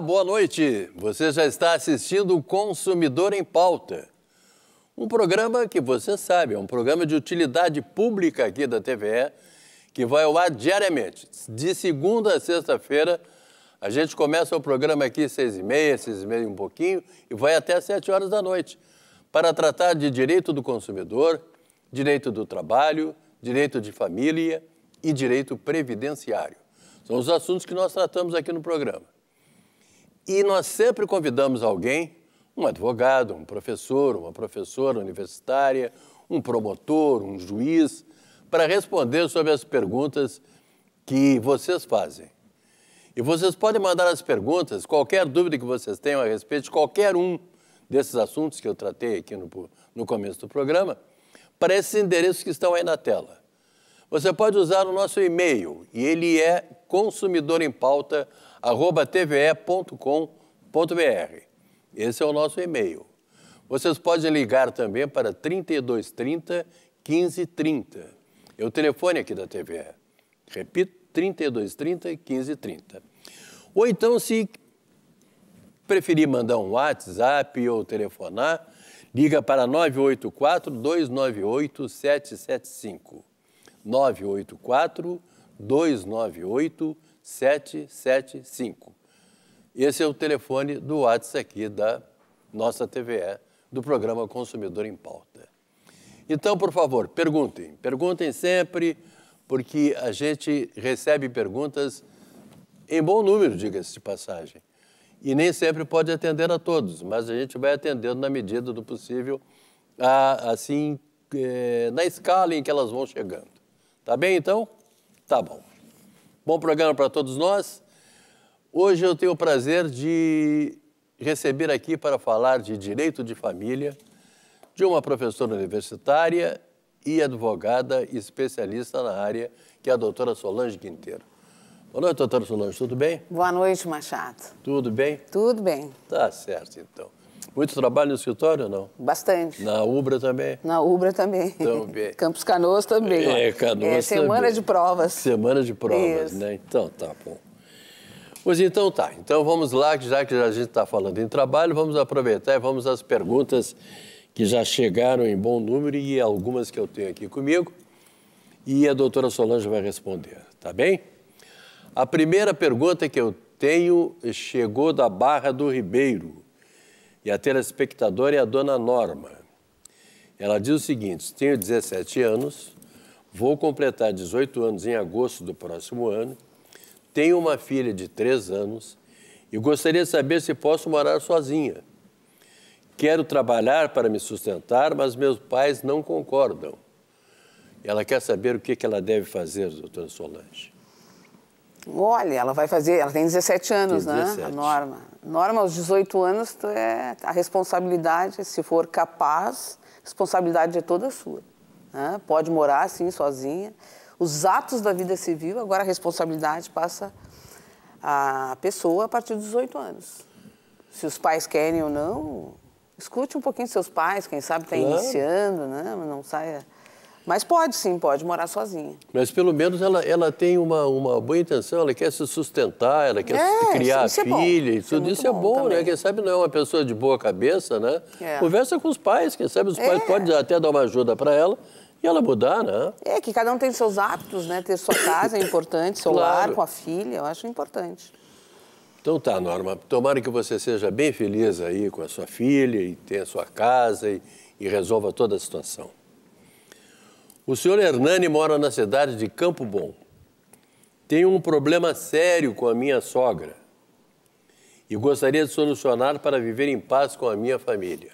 boa noite. Você já está assistindo o Consumidor em Pauta. Um programa que você sabe, é um programa de utilidade pública aqui da TVE, que vai ao ar diariamente, de segunda a sexta-feira. A gente começa o programa aqui às seis e meia, seis e meia um pouquinho, e vai até às sete horas da noite, para tratar de direito do consumidor, direito do trabalho, direito de família e direito previdenciário. São os assuntos que nós tratamos aqui no programa. E nós sempre convidamos alguém, um advogado, um professor, uma professora universitária, um promotor, um juiz, para responder sobre as perguntas que vocês fazem. E vocês podem mandar as perguntas, qualquer dúvida que vocês tenham a respeito de qualquer um desses assuntos que eu tratei aqui no, no começo do programa, para esses endereços que estão aí na tela. Você pode usar o nosso e-mail, e ele é pauta tve.com.br. Esse é o nosso e-mail. Vocês podem ligar também para 3230 1530. É o telefone aqui da TVE. Repito, 3230 1530. Ou então, se preferir mandar um WhatsApp ou telefonar, liga para 984 298 775. 984 298 775. 775. Esse é o telefone do WhatsApp aqui da nossa TVE, do programa Consumidor em Pauta. Então, por favor, perguntem. Perguntem sempre, porque a gente recebe perguntas em bom número, diga-se de passagem. E nem sempre pode atender a todos, mas a gente vai atendendo na medida do possível, a, assim, é, na escala em que elas vão chegando. Tá bem, então? Tá bom. Bom programa para todos nós. Hoje eu tenho o prazer de receber aqui para falar de direito de família de uma professora universitária e advogada especialista na área, que é a doutora Solange Quinteiro. Boa noite, doutora Solange, tudo bem? Boa noite, Machado. Tudo bem? Tudo bem. Tá certo, então. Muito trabalho no escritório não? Bastante. Na Ubra também? Na Ubra também. Também. Então, Campos Canoas também. É, Canoas é, Semana também. de provas. Semana de provas, Isso. né? Então, tá bom. Pois então tá, então vamos lá, já que a gente está falando em trabalho, vamos aproveitar e vamos às perguntas que já chegaram em bom número e algumas que eu tenho aqui comigo. E a doutora Solange vai responder, tá bem? A primeira pergunta que eu tenho chegou da Barra do Ribeiro e a telespectadora é a dona Norma. Ela diz o seguinte: tenho 17 anos, vou completar 18 anos em agosto do próximo ano, tenho uma filha de 3 anos e gostaria de saber se posso morar sozinha. Quero trabalhar para me sustentar, mas meus pais não concordam. Ela quer saber o que ela deve fazer, doutora Solange. Olha, ela vai fazer, ela tem 17 anos, tem 17. né? A norma norma, aos 18 anos, tu é, a responsabilidade, se for capaz, responsabilidade é toda sua. Né? Pode morar, assim sozinha. Os atos da vida civil, agora a responsabilidade passa à pessoa a partir dos 18 anos. Se os pais querem ou não, escute um pouquinho seus pais, quem sabe está claro. iniciando, né? não saia mas pode sim, pode morar sozinha. Mas pelo menos ela, ela tem uma, uma boa intenção, ela quer se sustentar, ela quer é, criar isso é filha, é isso tudo isso é bom, bom né? Quem sabe não é uma pessoa de boa cabeça, né? É. Conversa com os pais, quem sabe os pais é. podem até dar uma ajuda para ela. E ela mudar, né? É, que cada um tem seus hábitos, né? Ter sua casa é importante, seu claro. lar com a filha, eu acho importante. Então tá, Norma. Tomara que você seja bem feliz aí com a sua filha e tenha sua casa e, e resolva toda a situação. O senhor Hernani mora na cidade de Campo Bom. Tem um problema sério com a minha sogra e gostaria de solucionar para viver em paz com a minha família.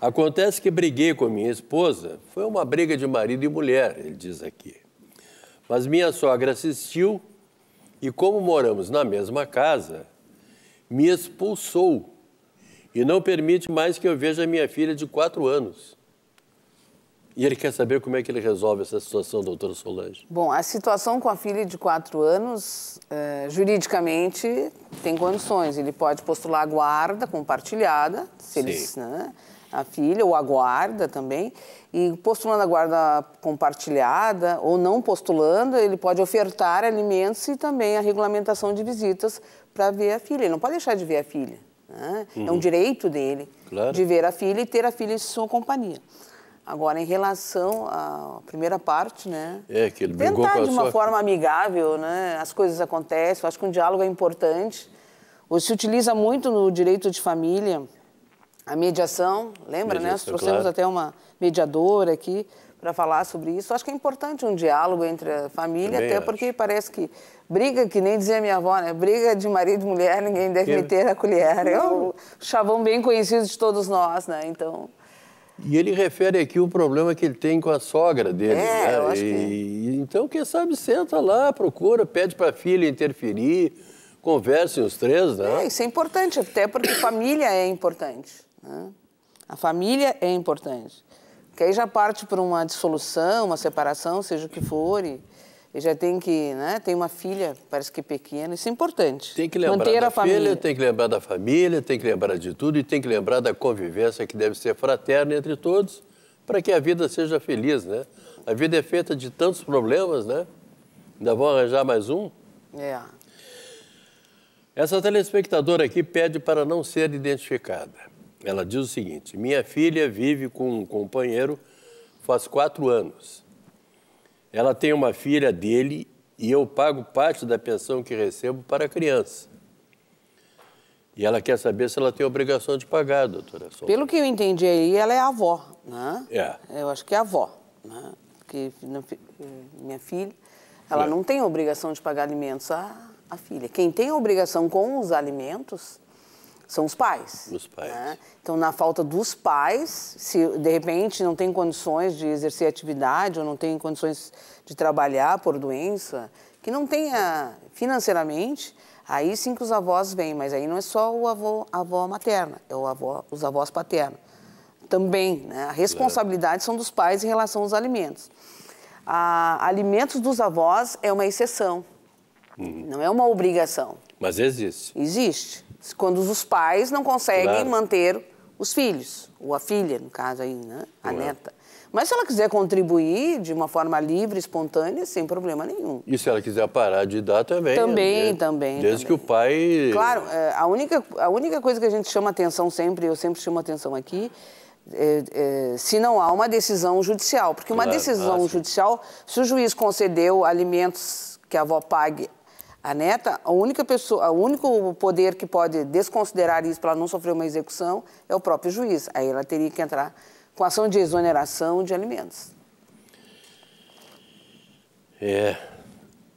Acontece que briguei com a minha esposa, foi uma briga de marido e mulher, ele diz aqui. Mas minha sogra assistiu e, como moramos na mesma casa, me expulsou e não permite mais que eu veja minha filha de quatro anos. E ele quer saber como é que ele resolve essa situação, doutora Solange. Bom, a situação com a filha de quatro anos, eh, juridicamente, tem condições. Ele pode postular a guarda compartilhada, se eles, né, a filha, ou a guarda também. E postulando a guarda compartilhada ou não postulando, ele pode ofertar alimentos e também a regulamentação de visitas para ver a filha. Ele não pode deixar de ver a filha. Né? Uhum. É um uhum. direito dele claro. de ver a filha e ter a filha em sua companhia. Agora, em relação à primeira parte, né? É, que ele brigou Tentar com a de uma sua... forma amigável, né? As coisas acontecem, eu acho que um diálogo é importante. Hoje se utiliza muito no direito de família a mediação, lembra, mediação, né? Nós trouxemos claro. até uma mediadora aqui para falar sobre isso. Eu acho que é importante um diálogo entre a família, Também até acho. porque parece que briga, que nem dizia minha avó, né? Briga de marido e mulher, ninguém deve que... meter a colher. É um chavão bem conhecido de todos nós, né? Então... E ele refere aqui o problema que ele tem com a sogra dele. É, né? eu acho que... E, então, quem sabe, senta lá, procura, pede para a filha interferir, conversem os três, né? É, isso é importante, até porque família é importante. Né? A família é importante. Porque aí já parte para uma dissolução, uma separação, seja o que for. E... Eu já tem que, né? Tem uma filha, parece que pequena, isso é importante. Tem que lembrar Manter da a família, família, tem que lembrar da família, tem que lembrar de tudo e tem que lembrar da convivência que deve ser fraterna entre todos para que a vida seja feliz, né? A vida é feita de tantos problemas, né? Ainda vão arranjar mais um? É. Essa telespectadora aqui pede para não ser identificada. Ela diz o seguinte: minha filha vive com um companheiro faz quatro anos. Ela tem uma filha dele e eu pago parte da pensão que recebo para a criança. E ela quer saber se ela tem obrigação de pagar, doutora Souza. Pelo que eu entendi aí, ela é avó, né? É. Eu acho que é avó, né? Porque eh, minha filha, ela é. não tem obrigação de pagar alimentos à, à filha. Quem tem obrigação com os alimentos são os pais. Os né? pais. Né? Então, na falta dos pais, se de repente não tem condições de exercer atividade ou não tem condições de trabalhar por doença, que não tenha financeiramente, aí sim que os avós vêm, mas aí não é só o avô, a avó materna, é o avô, os avós paternos. Também, né? A responsabilidade são dos pais em relação aos alimentos. A, alimentos dos avós é uma exceção, uhum. não é uma obrigação. Mas existe. Existe. Quando os pais não conseguem claro. manter os filhos, ou a filha, no caso aí, né? a neta. Mas se ela quiser contribuir de uma forma livre, espontânea, sem problema nenhum. E se ela quiser parar de dar também. Também, né? também. Desde também. que o pai. Claro, é, a única, a única coisa que a gente chama atenção sempre, eu sempre chamo atenção aqui, é, é, se não há uma decisão judicial. Porque uma claro, decisão judicial, se o juiz concedeu alimentos que a avó pague a neta, a única pessoa, o único poder que pode desconsiderar isso para não sofrer uma execução é o próprio juiz. Aí ela teria que entrar com ação de exoneração de alimentos. É,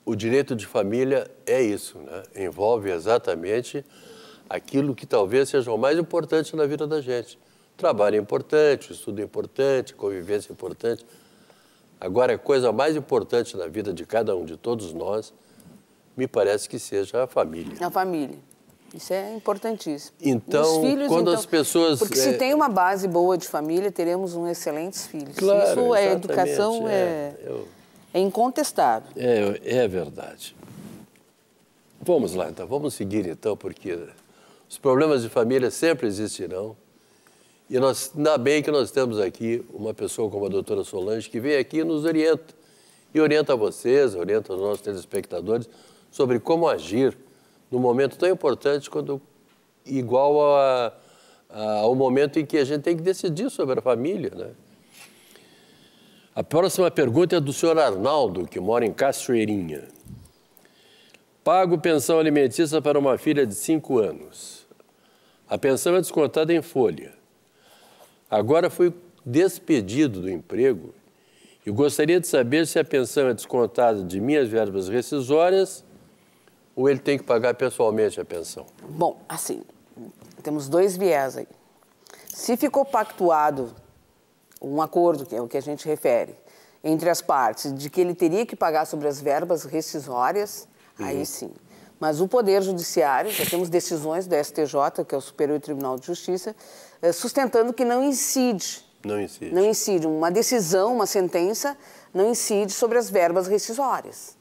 o direito de família é isso, né? envolve exatamente aquilo que talvez seja o mais importante na vida da gente. Trabalho é importante, estudo é importante, convivência é importante. Agora, a coisa mais importante na vida de cada um, de todos nós, me parece que seja a família. A família. Isso é importantíssimo. Então, filhos, quando então, as pessoas. Porque é... se tem uma base boa de família, teremos um excelentes filhos. Claro, Isso é educação, é, é, eu... É, é incontestável. É, é verdade. Vamos lá, então, vamos seguir, então, porque os problemas de família sempre existirão. E nós, ainda bem que nós temos aqui uma pessoa como a doutora Solange, que vem aqui e nos orienta. E orienta vocês, orienta os nossos telespectadores sobre como agir num momento tão importante quando igual a, a, ao momento em que a gente tem que decidir sobre a família, né? A próxima pergunta é do senhor Arnaldo, que mora em Cachoeirinha. Pago pensão alimentícia para uma filha de 5 anos. A pensão é descontada em folha. Agora fui despedido do emprego e gostaria de saber se a pensão é descontada de minhas verbas rescisórias ou ele tem que pagar pessoalmente a pensão? Bom, assim, temos dois viés aí. Se ficou pactuado um acordo, que é o que a gente refere, entre as partes, de que ele teria que pagar sobre as verbas rescisórias, uhum. aí sim. Mas o Poder Judiciário, já temos decisões do STJ, que é o Superior Tribunal de Justiça, eh, sustentando que não incide. Não incide. Não incide. Uma decisão, uma sentença, não incide sobre as verbas rescisórias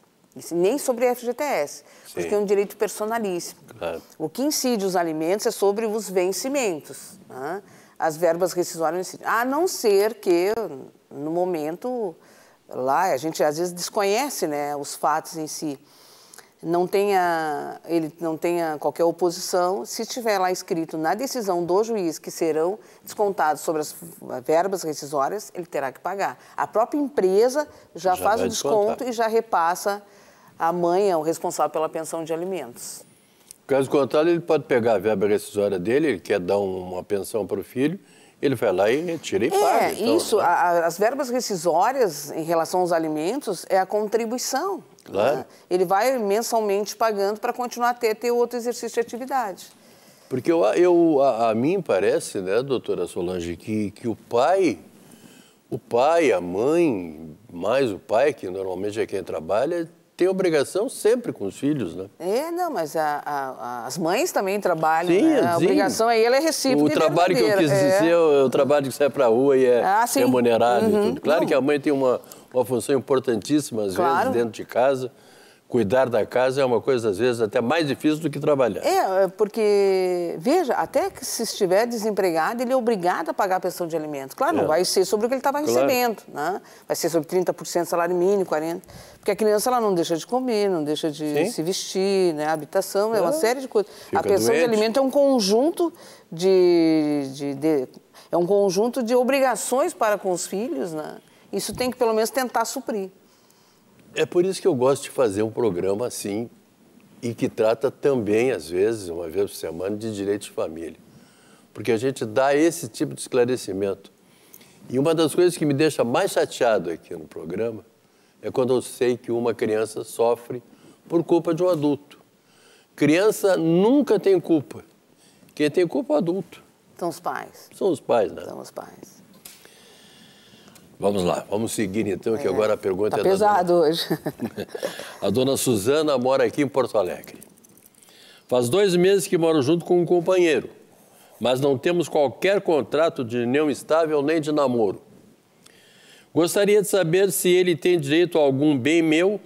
nem sobre FGTS, Sim. porque é um direito personalíssimo. Claro. O que incide os alimentos é sobre os vencimentos, né? as verbas rescisórias, a não ser que, no momento, lá a gente às vezes desconhece né, os fatos em si, não tenha, ele não tenha qualquer oposição, se estiver lá escrito na decisão do juiz que serão descontados sobre as verbas rescisórias, ele terá que pagar. A própria empresa já, já faz o desconto descontar. e já repassa a mãe é o responsável pela pensão de alimentos. Caso contrário, ele pode pegar a verba rescisória dele, ele quer dar uma pensão para o filho, ele vai lá e retira e é, paga. Então, isso. Né? A, as verbas rescisórias em relação aos alimentos é a contribuição. Claro. Né? Ele vai mensalmente pagando para continuar a ter, ter outro exercício de atividade. Porque eu, eu, a, a mim parece, né, doutora Solange, que, que o pai, o pai, a mãe, mais o pai, que normalmente é quem trabalha, tem obrigação sempre com os filhos, né? É, não, mas a, a, as mães também trabalham, sim, né? A sim. obrigação aí, ela é recíproca O trabalho que eu quis é. dizer é, é o trabalho que sai para a rua e é ah, remunerado uhum. e tudo. Uhum. Claro não. que a mãe tem uma, uma função importantíssima, às claro. vezes, dentro de casa, cuidar da casa é uma coisa, às vezes, até mais difícil do que trabalhar. É, é, porque, veja, até que se estiver desempregado, ele é obrigado a pagar a pensão de alimentos. Claro, é. não vai ser sobre o que ele estava tá claro. recebendo, né? Vai ser sobre 30% salário mínimo, 40%. Porque a criança, ela não deixa de comer, não deixa de Sim. se vestir, né? A habitação, é, é uma série de coisas. Fica a pensão doente. de alimentos é um conjunto de, de, de... É um conjunto de obrigações para com os filhos, né? Isso tem que, pelo menos, tentar suprir. É por isso que eu gosto de fazer um programa assim e que trata também, às vezes, uma vez por semana, de direito de família. Porque a gente dá esse tipo de esclarecimento. E uma das coisas que me deixa mais chateado aqui no programa é quando eu sei que uma criança sofre por culpa de um adulto. Criança nunca tem culpa. Quem tem culpa é o adulto. São os pais. São os pais, né? São os pais. Vamos lá, vamos seguir então, que é, agora a pergunta tá é pesado dona... hoje. a dona Suzana mora aqui em Porto Alegre. Faz dois meses que moro junto com um companheiro, mas não temos qualquer contrato de união estável nem de namoro. Gostaria de saber se ele tem direito a algum bem meu,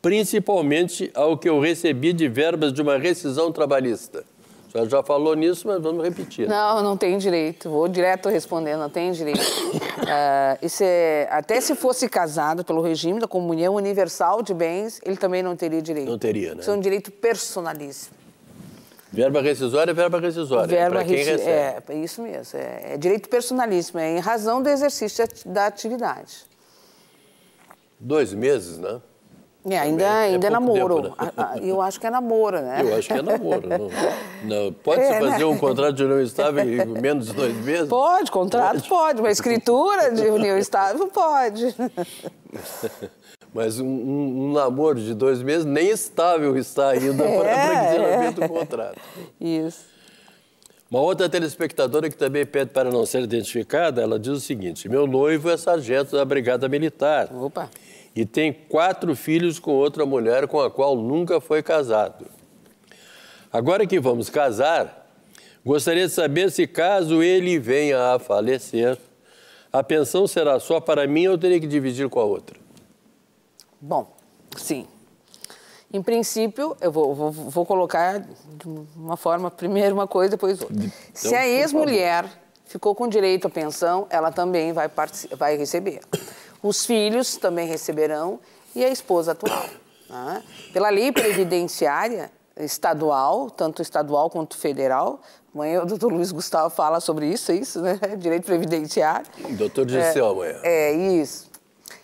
principalmente ao que eu recebi de verbas de uma rescisão trabalhista senhora já falou nisso, mas vamos repetir. Não, não tem direito. Vou direto responder, não tem direito. uh, é, até se fosse casado pelo regime da comunhão universal de bens, ele também não teria direito. Não teria, né? Isso é um direito personalíssimo. Verba rescisória é verba rescisória. Né? Verba para quem recebe. É, isso mesmo. É, é, direito personalíssimo, é em razão do exercício da atividade. Dois meses, né? É, ainda, ainda é, é, é namoro. Né? Eu acho que é namoro, né? Eu acho que é namoro. Não, não. pode é, né? fazer né? um contrato de união estável em menos de dois meses? Pode, contrato pode. pode. Uma escritura de união estável pode. Mas um, um, um, namoro de dois meses nem estável está ainda é, para o é. do contrato. Isso. Uma outra telespectadora que também pede para não ser identificada, ela diz o seguinte: meu noivo é sargento da Brigada Militar. Opa! e tem quatro filhos com outra mulher com a qual nunca foi casado. Agora que vamos casar, gostaria de saber se, caso ele venha a falecer, a pensão será só para mim ou teria que dividir com a outra? Bom, sim. Em princípio, eu vou, vou, vou colocar de uma forma, primeiro uma coisa, depois outra. Então, se a ex-mulher ficou com direito à pensão, ela também vai, vai receber. Os filhos também receberão e a esposa atual. Né? Pela lei previdenciária estadual, tanto estadual quanto federal, Amanhã o doutor Luiz Gustavo fala sobre isso, é isso, né? Direito previdenciário. Doutor Dirceu, é, amanhã. É, isso.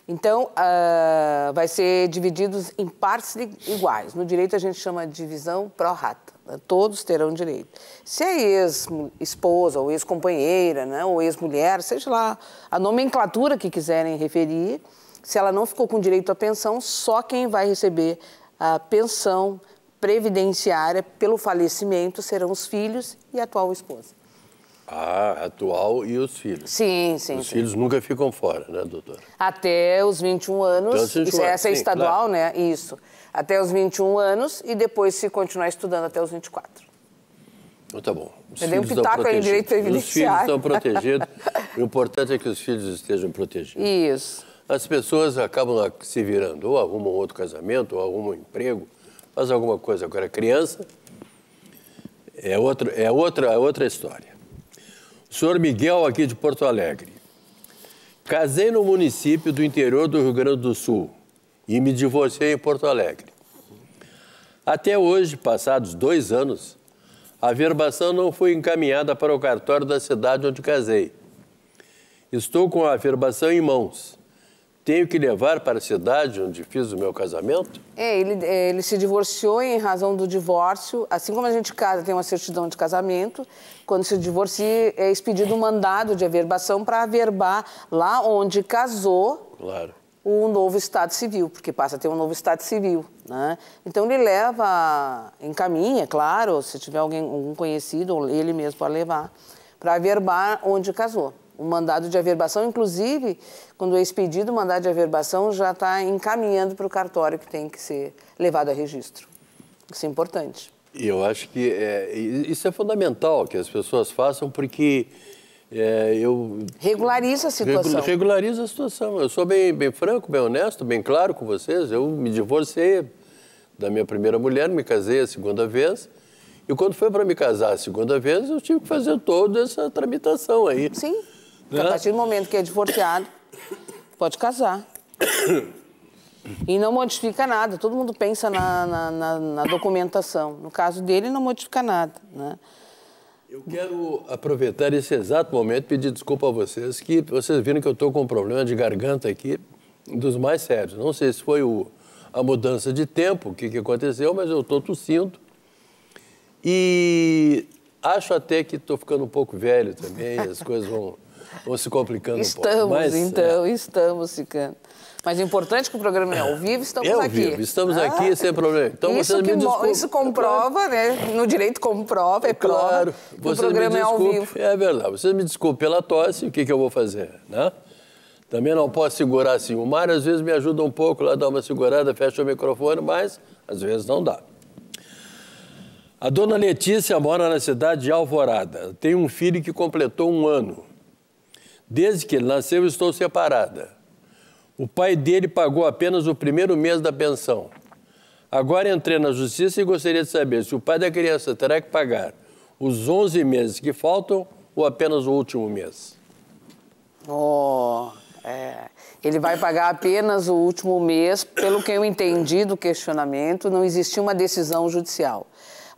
Então, uh, vai ser divididos em partes iguais. No direito, a gente chama de divisão pró-rata. Todos terão direito. Se é ex-esposa, ou ex-companheira, né, ou ex-mulher, seja lá a nomenclatura que quiserem referir, se ela não ficou com direito à pensão, só quem vai receber a pensão previdenciária pelo falecimento serão os filhos e a atual esposa. A atual e os filhos. Sim, sim. Os sim. filhos nunca ficam fora, né, doutora? Até os 21 anos. Então, 21 isso, é, anos. Essa é estadual, claro. né? Isso. Até os 21 anos e depois se continuar estudando até os 24. Então, tá bom. Os Eu dei um pitaco aí direito previdenciário. Os filhos estão protegidos. o importante é que os filhos estejam protegidos. Isso. As pessoas acabam se virando, ou arrumam outro casamento, ou arrumam um emprego, faz alguma coisa. Agora, criança é, outro, é outra, é outra história. Senhor Miguel, aqui de Porto Alegre. Casei no município do interior do Rio Grande do Sul e me divorciei em Porto Alegre. Até hoje, passados dois anos, a verbação não foi encaminhada para o cartório da cidade onde casei. Estou com a verbação em mãos tenho que levar para a cidade onde fiz o meu casamento? É, ele, é, ele se divorciou em razão do divórcio. Assim como a gente casa, tem uma certidão de casamento, quando se divorcia, é expedido um mandado de averbação para averbar lá onde casou. Claro O novo Estado Civil, porque passa a ter um novo Estado Civil. Né? Então ele leva, encaminha, é claro, se tiver alguém, algum conhecido, ele mesmo pode levar, para averbar onde casou. O mandado de averbação, inclusive, quando é expedido o mandado de averbação, já está encaminhando para o cartório que tem que ser levado a registro. Isso é importante. Eu acho que é, isso é fundamental que as pessoas façam, porque é, eu... Regulariza a situação. Regulariza a situação. Eu sou bem, bem franco, bem honesto, bem claro com vocês. Eu me divorciei da minha primeira mulher, me casei a segunda vez. E quando foi para me casar a segunda vez, eu tive que fazer toda essa tramitação aí. Sim. Né? A partir do momento que é divorciado, Pode casar. E não modifica nada, todo mundo pensa na, na, na, na, documentação. No caso dele, não modifica nada. Né? Eu quero aproveitar esse exato momento e pedir desculpa a vocês, que vocês viram que eu estou com um problema de garganta aqui, dos mais sérios. Não sei se foi o, a mudança de tempo, o que, que aconteceu, mas eu estou tossindo. E acho até que estou ficando um pouco velho também, as coisas vão ou se complicando estamos, um pouco. Estamos, é. então, é. estamos ficando. Mas o é importante que o programa é ao vivo, estamos é ao aqui. Vivo. Estamos ah, aqui sem problema. Então isso vocês me desculpem. Isso comprova, né? No direito comprova, é claro, prova. o programa é ao vivo. É verdade. Vocês me desculpem pela tosse, o que, que eu vou fazer, né? Também não posso segurar assim. O mar às vezes me ajuda um pouco lá, dá uma segurada, fecha o microfone, mas às vezes não dá. A dona Letícia mora na cidade de Alvorada. Tem um filho que completou um ano. Desde que ele nasceu, estou separada. O pai dele pagou apenas o primeiro mês da pensão. Agora entrei na justiça e gostaria de saber se o pai da criança terá que pagar os 11 meses que faltam ou apenas o último mês. Oh, é. Ele vai pagar apenas o último mês, pelo que eu entendi do questionamento, não existiu uma decisão judicial.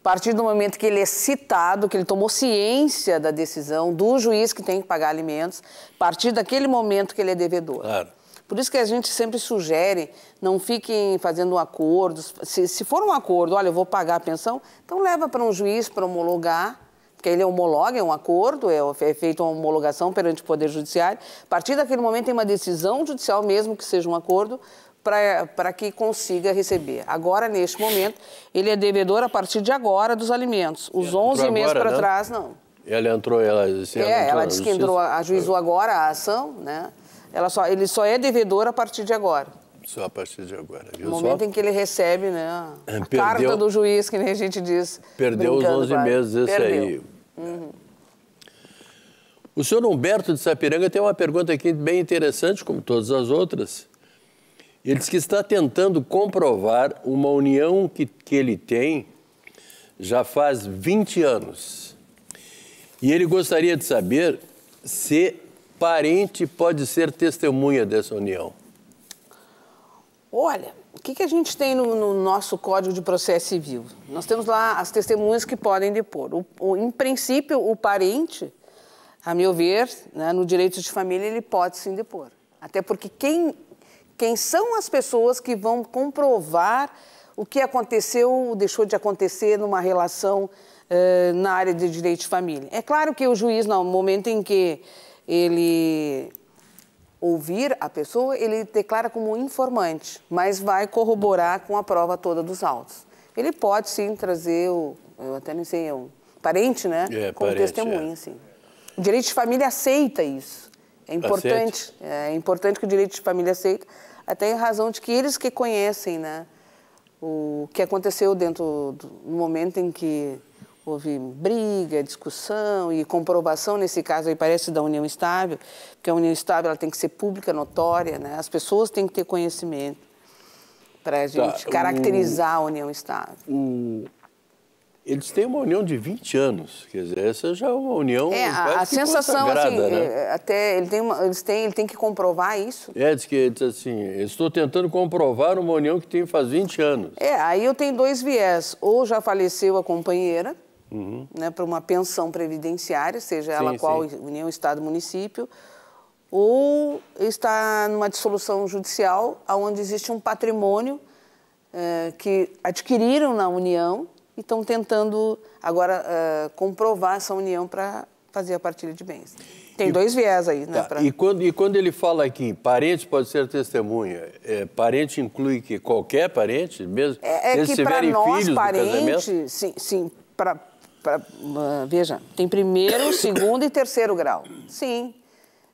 A partir do momento que ele é citado, que ele tomou ciência da decisão do juiz que tem que pagar alimentos, a partir daquele momento que ele é devedor. Claro. Por isso que a gente sempre sugere, não fiquem fazendo um acordos. Se, se for um acordo, olha, eu vou pagar a pensão, então leva para um juiz para homologar, porque ele homologa, é um acordo, é, é feita uma homologação perante o Poder Judiciário. A partir daquele momento tem uma decisão judicial, mesmo que seja um acordo, para que consiga receber. Agora, neste momento, ele é devedor a partir de agora dos alimentos. Os ela 11 meses para né? trás, não. Ela entrou, ela disse, ela É, ela disse que entrou, ajuizou é. agora a ação, né? Ela só, ele só é devedor a partir de agora. Só a partir de agora, viu? No momento só? em que ele recebe, né? A é, perdeu, carta do juiz, que nem a gente diz. Perdeu os 11 pra... meses, esse perdeu. aí. Uhum. O senhor Humberto de Sapiranga tem uma pergunta aqui bem interessante, como todas as outras. Ele diz que está tentando comprovar uma união que, que ele tem já faz 20 anos. E ele gostaria de saber se parente pode ser testemunha dessa união. Olha, o que, que a gente tem no, no, nosso Código de Processo Civil? Nós temos lá as testemunhas que podem depor. O, o, em princípio, o parente, a meu ver, né, no direito de família, ele pode sim depor. Até porque quem quem são as pessoas que vão comprovar o que aconteceu ou deixou de acontecer numa relação uh, na área de direito de família. É claro que o juiz, no momento em que ele ouvir a pessoa, ele declara como informante, mas vai corroborar com a prova toda dos autos. Ele pode sim trazer o, eu até não sei, é um parente, né? É, como parente, testemunha, é. sim. O direito de família aceita isso. É importante, é importante que o direito de família aceite, até em razão de que eles que conhecem, né? O que aconteceu dentro do momento em que houve briga, discussão e comprovação nesse caso aí parece da união estável, porque a união estável ela tem que ser pública, notória, né? As pessoas têm que ter conhecimento para a tá, gente tá, caracterizar a união estável. Eles têm uma união de 20 anos, quer dizer, essa já é uma união. É, a, a sensação, assim, né? É, até ele tem, uma, eles têm, ele tem que comprovar isso. É, diz que, diz assim, estou tentando comprovar uma união que tem faz 20 anos. É, aí eu tenho dois viés. Ou já faleceu a companheira, uhum. né, para uma pensão previdenciária, seja sim, ela qual, sim. união, estado, município, ou está numa dissolução judicial onde existe um patrimônio é, que adquiriram na união e estão tentando agora uh, comprovar essa união para fazer a partilha de bens. Tem e, dois viés aí, né? Tá. Pra... E, quando, e quando ele fala aqui, parente pode ser testemunha, é, parente inclui que qualquer parente, mesmo é, é se tiverem nós, filhos parente, Sim, sim para pra, ah, veja, tem primeiro, segundo e terceiro grau. Sim,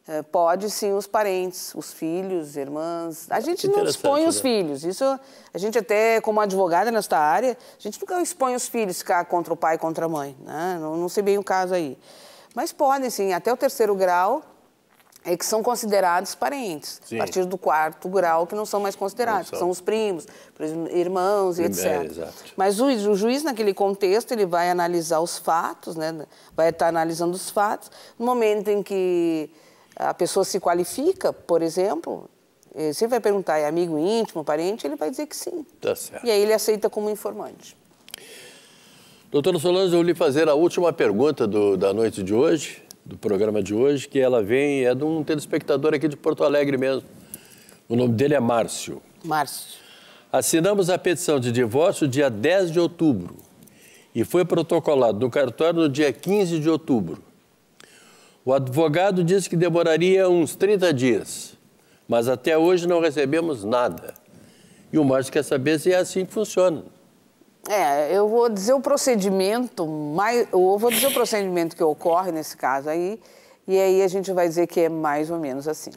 eh, pode sim os parentes, os filhos, irmãs. A ah, gente não expõe os né? filhos. Isso a gente até, como advogada nesta área, a gente nunca expõe os filhos ficar contra o pai, contra a mãe. Né? Não, não sei bem o caso aí. Mas podem sim, até o terceiro grau é que são considerados parentes. Sim. A partir do quarto grau que não são mais considerados, são. são os primos, irmãos e etc. É, Mas o, o, juiz naquele contexto ele vai analisar os fatos, né? Vai estar analisando os fatos no momento em que a pessoa se qualifica, por exemplo, você eh, vai perguntar, é amigo íntimo, parente? Ele vai dizer que sim. Tá certo. E aí ele aceita como informante. Doutora Solange, eu lhe fazer a última pergunta do, da noite de hoje, do programa de hoje, que ela vem, é de um telespectador aqui de Porto Alegre mesmo. O nome dele é Márcio. Márcio. Assinamos a petição de divórcio dia 10 de outubro e foi protocolado no cartório no dia 15 de outubro. O advogado disse que demoraria uns 30 dias, mas até hoje não recebemos nada. E o Márcio quer saber se é assim que funciona. É, eu vou dizer o procedimento, mais, eu vou dizer o procedimento que ocorre nesse caso aí, e aí a gente vai dizer que é mais ou menos assim.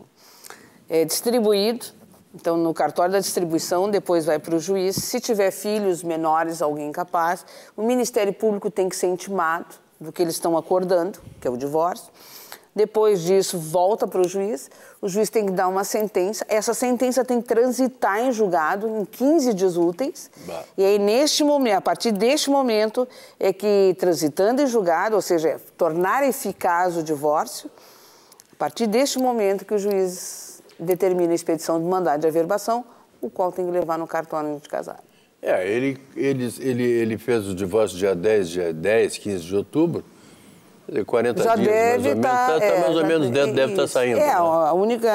É distribuído, então no cartório da distribuição, depois vai para o juiz. Se tiver filhos menores, alguém capaz, o Ministério Público tem que ser intimado do que eles estão acordando, que é o divórcio. Depois disso, volta para o juiz. O juiz tem que dar uma sentença. Essa sentença tem que transitar em julgado em 15 dias úteis. Bah. E aí, neste momento, a partir deste momento, é que transitando em julgado, ou seja, é tornar eficaz o divórcio, a partir deste momento que o juiz determina a expedição do mandado de averbação, o qual tem que levar no cartório de casado. É, ele, ele, ele, ele fez o divórcio dia 10, dia 10, 15 de outubro. 40 já dias, deve estar. menos tá, tá, tá é, mais ou menos dentro, deve estar tá saindo. É, né? a, única,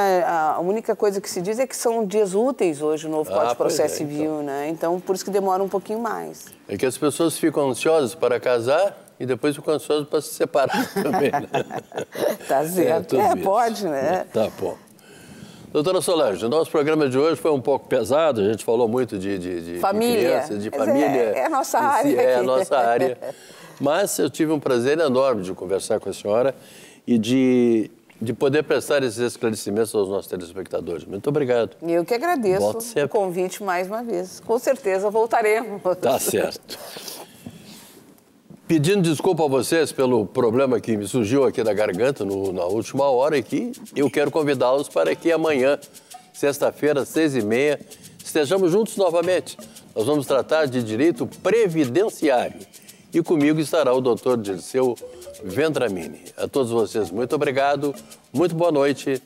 a única coisa que se diz é que são dias úteis hoje o novo Código ah, de é, Processo é, Civil, então. né? Então, por isso que demora um pouquinho mais. É que as pessoas ficam ansiosas para casar e depois ficam ansiosas para se separar também. Né? tá é, certo. É, é pode, né? Tá bom. Doutora Solange, o nosso programa de hoje foi um pouco pesado, a gente falou muito de, de, de família. de família. É, é, a nossa área. Si, é a nossa área. Mas eu tive um prazer enorme de conversar com a senhora e de, de poder prestar esses esclarecimentos aos nossos telespectadores. Muito obrigado. eu que agradeço o convite mais uma vez. Com certeza voltaremos. Tá certo. Pedindo desculpa a vocês pelo problema que me surgiu aqui na garganta no, na última hora e que eu quero convidá-los para que amanhã, sexta-feira, às seis e meia, estejamos juntos novamente. Nós vamos tratar de direito previdenciário. E comigo estará o doutor Dirceu Ventramini. A todos vocês, muito obrigado, muito boa noite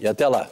e até lá.